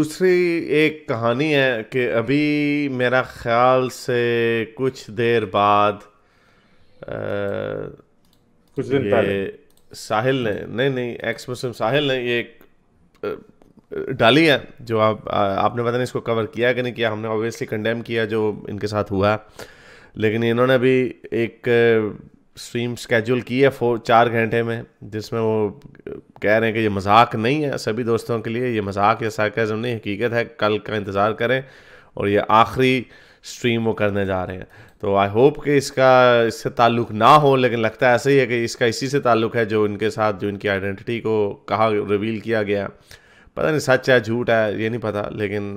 दूसरी एक कहानी है कि अभी मेरा ख्याल से कुछ देर बाद आ, कुछ दिन पहले साहिल ने नहीं नहीं एक्स मुस्लिम साहिल ने ये एक डाली है जो आप आ, आपने पता नहीं इसको कवर किया कि नहीं किया हमने ऑब्वियसली कंडेम किया जो इनके साथ हुआ लेकिन इन्होंने भी एक स्ट्रीम स्केड्यूल की है फोर चार घंटे में जिसमें वो कह रहे हैं कि ये मजाक नहीं है सभी दोस्तों के लिए ये मजाक या सार्केज़म नहीं हकीकत है कल का इंतज़ार करें और ये आखिरी स्ट्रीम वो करने जा रहे हैं तो आई होप कि इसका इससे ताल्लुक़ ना हो लेकिन लगता है ऐसा ही है कि इसका इसी से ताल्लुक़ है जो इनके साथ जो इनकी आइडेंटिटी को कहा रिवील किया गया पता नहीं सच है झूठ है ये नहीं पता लेकिन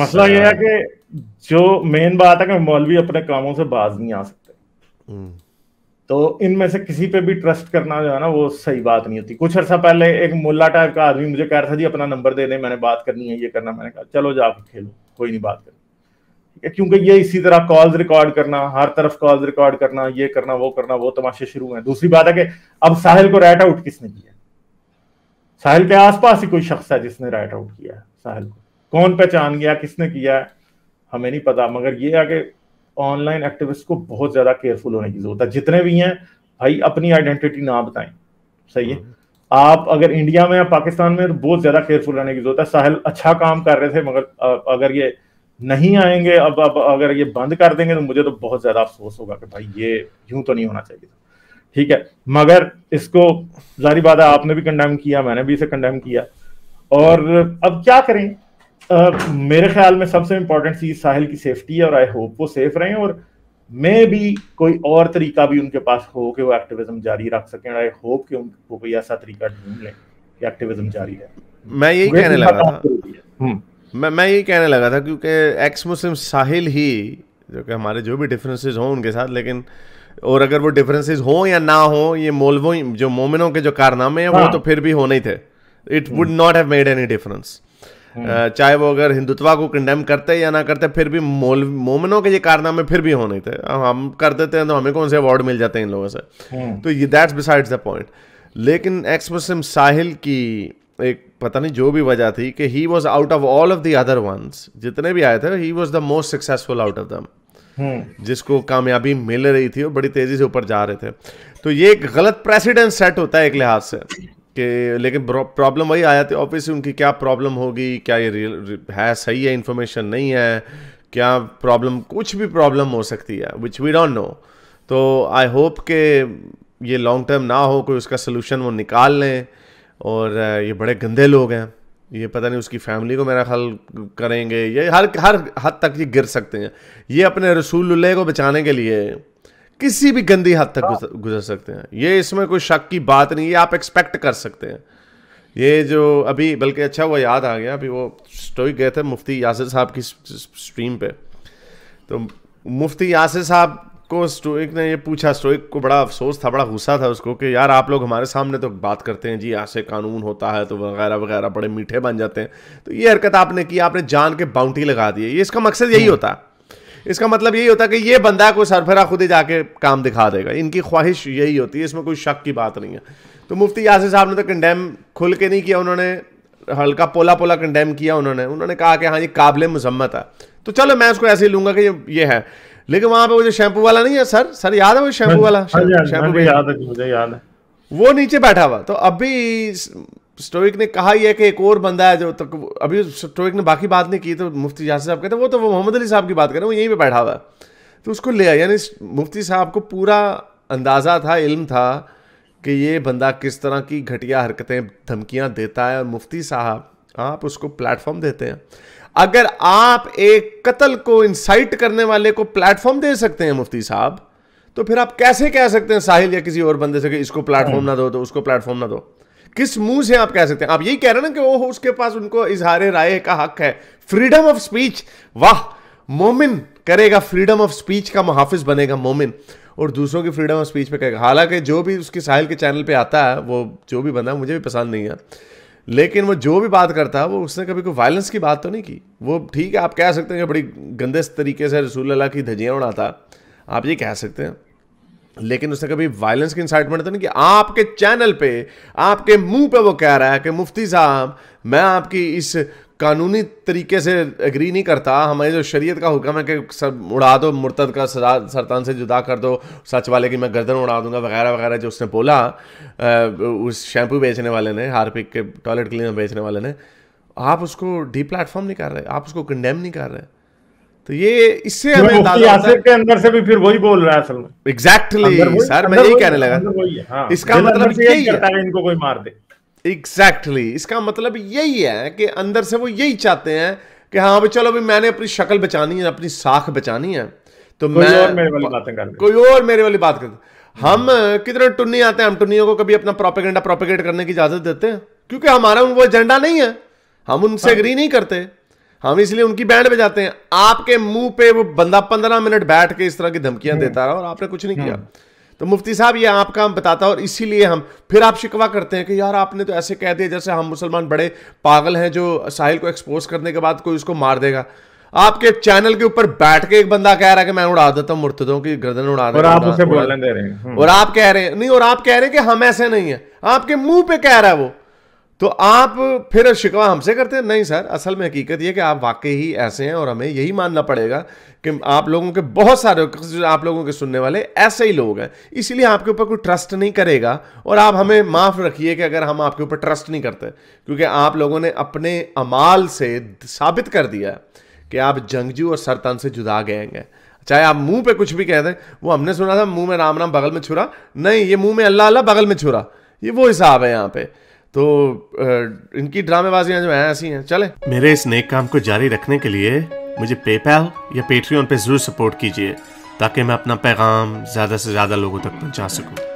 मसला ये है कि जो मेन बात है कि मौलवी अपने कामों से बाज नहीं आ सकते तो इनमें से किसी पे भी ट्रस्ट करना जो है ना वो सही बात नहीं होती कुछ अर्सा पहले एक मुल्ला टाइप का आदमी मुझे कह रहा था जी अपना नंबर दे दे मैंने बात करनी है ये करना मैंने कहा चलो जाके खेलो कोई नहीं बात करनी क्योंकि ये इसी तरह कॉल्स रिकॉर्ड करना हर तरफ कॉल्स रिकॉर्ड करना ये करना वो करना वो तमाशे शुरू हुए दूसरी बात है कि अब साहिल को राइट आउट किसने किया साहिल के आसपास ही कोई शख्स है जिसने राइट आउट किया है साहिल को कौन पहचान गया किसने किया है हमें नहीं पता मगर ये है कि ऑनलाइन एक्टिविस्ट को बहुत ज्यादा केयरफुल होने की जरूरत है जितने भी हैं भाई अपनी आइडेंटिटी ना बताएं सही है हम्म। आप अगर इंडिया में या पाकिस्तान में तो बहुत ज्यादा केयरफुल रहने की जरूरत है साहल अच्छा काम कर रहे थे मगर अगर ये नहीं आएंगे अब अब अगर ये बंद कर देंगे तो मुझे तो बहुत ज्यादा अफसोस होगा कि भाई ये यूं तो नहीं होना चाहिए ठीक है मगर इसको जारी बात है आपने भी कंडेम किया मैंने भी इसे कंडेम किया और अब क्या करें मेरे ख्याल में सबसे इम्पोर्टेंट चीज साहिल की सेफ्टी है और आई होप वो सेफ रहे और मे भी कोई और तरीका भी उनके पास हो कि वो एक्टिविज्म जारी रख सके आई होप कि उनको कोई ऐसा तरीका ढूंढ लें कि एक्टिविज्म जारी है मैं यही कहने लगा था हम्म। मैं मैं यही कहने लगा था क्योंकि एक्स मुस्लिम साहिल ही जो कि हमारे जो भी डिफरेंसेस हों उनके साथ लेकिन और अगर वो डिफरेंसेस हों या ना हो ये मोलवों जो मोमिनों के जो कारनामे हैं हाँ। वो तो फिर भी होने ही थे it would not have made any difference hmm. चाहे वो अगर हिंदुत्वा को कंडेम करते या ना करते फिर भी मोमनों के ये कारनामे फिर भी होने थे हम कर देते हैं तो हमें कौन से अवार्ड मिल जाते हैं इन लोगों से हम्म। तो ये दैट्स बिसाइड्स द पॉइंट लेकिन एक्स मुस्लिम साहिल की एक पता नहीं जो भी वजह थी कि ही was out of all of the other ones जितने भी आए थे ही was the most successful out of them जिसको कामयाबी मिल रही थी और बड़ी तेजी से ऊपर जा रहे थे तो ये एक गलत प्रेसिडेंट सेट होता है एक लिहाज से कि लेकिन प्रॉब्लम वही आया थी ऑब्वियसली उनकी क्या प्रॉब्लम होगी क्या ये रियल है सही है इन्फॉर्मेशन नहीं है क्या प्रॉब्लम कुछ भी प्रॉब्लम हो सकती है विच वी डोंट नो तो आई होप के ये लॉन्ग टर्म ना हो कोई उसका सोल्यूशन वो निकाल लें और ये बड़े गंदे लोग हैं ये पता नहीं उसकी फैमिली को मेरा ख्याल करेंगे ये हर हर हद तक ये गिर सकते हैं ये अपने रसूल को बचाने के लिए किसी भी गंदी हद तक हाँ। गुजर, गुजर सकते हैं ये इसमें कोई शक की बात नहीं है आप एक्सपेक्ट कर सकते हैं ये जो अभी बल्कि अच्छा वो याद आ गया अभी वो स्टोरी गए थे मुफ्ती यासिर साहब की स्ट्रीम पे तो मुफ्ती यासिर साहब को स्टोइक ने ये पूछा स्टोइक को बड़ा अफसोस था बड़ा गुस्सा था उसको कि यार आप लोग हमारे सामने तो बात करते हैं जी ऐसे कानून होता है तो वगैरह वगैरह बड़े मीठे बन जाते हैं तो ये हरकत आपने की आपने जान के बाउंड्री लगा दी है ये इसका मकसद यही हम्म। होता है इसका मतलब यही होता है कि ये बंदा को सरफरा खुद ही जाके काम दिखा देगा इनकी ख्वाहिश यही होती है इसमें कोई शक की बात नहीं है तो मुफ्ती यासिर साहब ने तो कंडेम खुल के नहीं किया उन्होंने हल्का पोला पोला कंडेम किया उन्होंने उन्होंने कहा कि हाँ ये काबिल मजम्मत है तो चलो मैं उसको ऐसे ही लूंगा कि ये ये है लेकिन वहां पे वो जो शैम्पू वाला नहीं है सर सर याद है वो शैम्पू हाँ वाला हाँ हाँ शैम्पू याद है मुझे याद है वो नीचे बैठा हुआ तो अभी स्टोविक ने कहा यह कि एक और बंदा है जो तक अभी स्टोविक ने बाकी बात नहीं की तो मुफ्ती जासिर साहब कहते वो तो वो मोहम्मद अली साहब की बात करें वो यहीं पे बैठा हुआ है तो उसको ले आया यानी मुफ्ती साहब को पूरा अंदाज़ा था इल्म था कि ये बंदा किस तरह की घटिया हरकतें धमकियाँ देता है और मुफ्ती साहब आप उसको प्लेटफॉर्म देते हैं अगर आप एक कत्ल को इंसाइट करने वाले को प्लेटफॉर्म दे सकते हैं मुफ्ती साहब तो फिर आप कैसे कह सकते हैं साहिल या किसी और बंदे से कि इसको प्लेटफॉर्म ना दो तो उसको प्लेटफॉर्म ना दो किस मुंह से आप कह सकते हैं आप यही कह रहे हैं ना कि वो उसके पास उनको इजहार राय का हक है फ्रीडम ऑफ स्पीच वाह मोमिन करेगा फ्रीडम ऑफ स्पीच का मुहाफिज बनेगा मोमिन और दूसरों की फ्रीडम ऑफ स्पीच पे कहेगा हालांकि जो भी उसके साहिल के चैनल पे आता है वो जो भी बंदा मुझे भी पसंद नहीं है लेकिन वो जो भी बात करता है वो उसने कभी कोई वायलेंस की बात तो नहीं की वो ठीक है आप कह सकते हैं कि बड़ी गंदे तरीके से रसूल अल्लाह की धजियाँ उड़ाता आप ये कह सकते हैं लेकिन उसने कभी वायलेंस की इंसाइटमेंट तो नहीं कि आपके चैनल पे आपके मुंह पे वो कह रहा है कि मुफ्ती साहब मैं आपकी इस कानूनी तरीके से एग्री नहीं करता हमारी जो शरीयत का हुक्म है कि सब उड़ा दो मुर्तद का सरतान से जुदा कर दो सच वाले की मैं गर्दन उड़ा दूंगा वगैरह वगैरह जो उसने बोला उस शैम्पू बेचने वाले ने हार्पिक के टॉयलेट क्लीनर बेचने वाले ने आप उसको डी प्लेटफॉर्म नहीं कर रहे आप उसको कंडेम नहीं कर रहे तो ये इससे हमें आसिफ के अंदर से भी फिर वही बोल रहा है असल में एग्जैक्टली सर मैं यही कहने लगा हाँ। इसका मतलब यही करता है इनको कोई मार दे एग्जैक्टली exactly. इसका मतलब यही है कि अंदर से वो यही चाहते हैं कि हाँ भाई चलो भाई मैंने अपनी शक्ल बचानी है अपनी साख बचानी है तो कोई मैं और मेरे वाली बातें कर कोई और मेरे वाली बात कर हम कितने टुन्नी आते हैं हम टुन्नियों को कभी अपना प्रोपेगेंडा प्रोपेगेट करने की इजाजत देते हैं क्योंकि हमारा वो एजेंडा नहीं है हम उनसे एग्री हाँ। नहीं करते हम इसलिए उनकी बैंड में जाते हैं आपके मुंह पे वो बंदा पंद्रह मिनट बैठ के इस तरह की धमकियां देता रहा और आपने कुछ नहीं किया हाँ। तो मुफ्ती साहब ये आपका हम बताता और इसीलिए हम फिर आप शिकवा करते हैं कि यार आपने तो ऐसे कह दिया जैसे हम मुसलमान बड़े पागल हैं जो साहिल को एक्सपोज करने के बाद कोई उसको मार देगा आपके चैनल के ऊपर बैठ के एक बंदा कह रहा है कि मैं उड़ा देता हूँ मुर्तदों की गर्दन उड़ा और आप उसे बोलने दे रहे हैं और आप कह रहे हैं नहीं और आप कह रहे हैं कि हम ऐसे नहीं है आपके मुंह पे कह रहा है वो तो आप फिर शिकवा हमसे करते हैं नहीं सर असल में हकीकत यह कि आप वाकई ही ऐसे हैं और हमें यही मानना पड़ेगा कि आप लोगों के बहुत सारे आप लोगों के सुनने वाले ऐसे ही लोग हैं इसीलिए आपके ऊपर कोई ट्रस्ट नहीं करेगा और आप हमें माफ़ रखिए कि अगर हम आपके ऊपर ट्रस्ट नहीं करते क्योंकि आप लोगों ने अपने अमाल से साबित कर दिया कि आप जंगजू और सरतन से जुदा गए हैं चाहे आप मुंह पे कुछ भी कह दें वो हमने सुना था मुंह में राम राम बगल में छुरा नहीं ये मुंह में अल्लाह अल्लाह बगल में छुरा ये वो हिसाब है यहाँ पे तो इनकी ड्रामेबाजियां जो हैं ऐसी हैं चले मेरे इस नेक काम को जारी रखने के लिए मुझे पेपैल या पेट्रियन पे जरूर सपोर्ट कीजिए ताकि मैं अपना पैगाम ज़्यादा से ज़्यादा लोगों तक पहुंचा सकूं